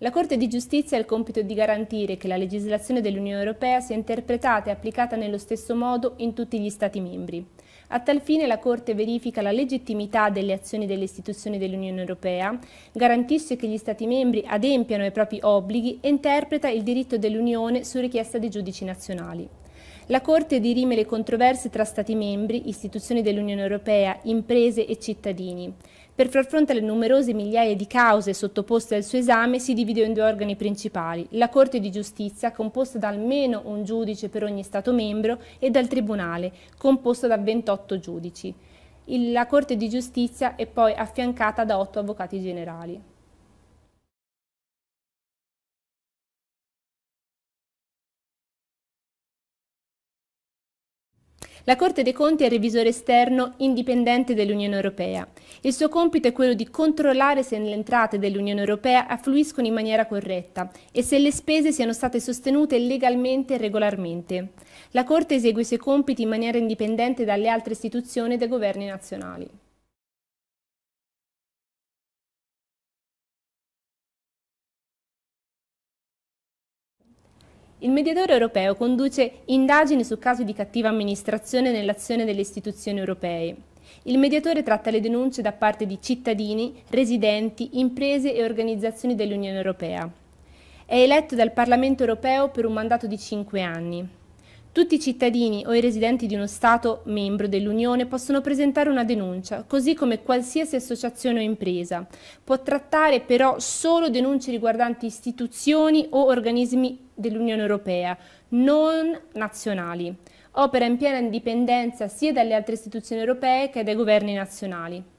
La Corte di giustizia ha il compito di garantire che la legislazione dell'Unione Europea sia interpretata e applicata nello stesso modo in tutti gli Stati membri. A tal fine la Corte verifica la legittimità delle azioni delle istituzioni dell'Unione Europea, garantisce che gli Stati membri adempiano ai propri obblighi e interpreta il diritto dell'Unione su richiesta dei giudici nazionali. La Corte dirime le controversie tra Stati membri, istituzioni dell'Unione Europea, imprese e cittadini. Per far fronte alle numerose migliaia di cause sottoposte al suo esame si divide in due organi principali, la Corte di Giustizia, composta da almeno un giudice per ogni Stato membro, e dal Tribunale, composto da 28 giudici. La Corte di Giustizia è poi affiancata da otto avvocati generali. La Corte dei Conti è il revisore esterno indipendente dell'Unione Europea. Il suo compito è quello di controllare se le entrate dell'Unione Europea affluiscono in maniera corretta e se le spese siano state sostenute legalmente e regolarmente. La Corte esegue i suoi compiti in maniera indipendente dalle altre istituzioni e dai governi nazionali. Il mediatore europeo conduce indagini su casi di cattiva amministrazione nell'azione delle istituzioni europee. Il mediatore tratta le denunce da parte di cittadini, residenti, imprese e organizzazioni dell'Unione Europea. È eletto dal Parlamento europeo per un mandato di 5 anni. Tutti i cittadini o i residenti di uno Stato membro dell'Unione possono presentare una denuncia, così come qualsiasi associazione o impresa. Può trattare però solo denunce riguardanti istituzioni o organismi dell'Unione Europea, non nazionali. Opera in piena indipendenza sia dalle altre istituzioni europee che dai governi nazionali.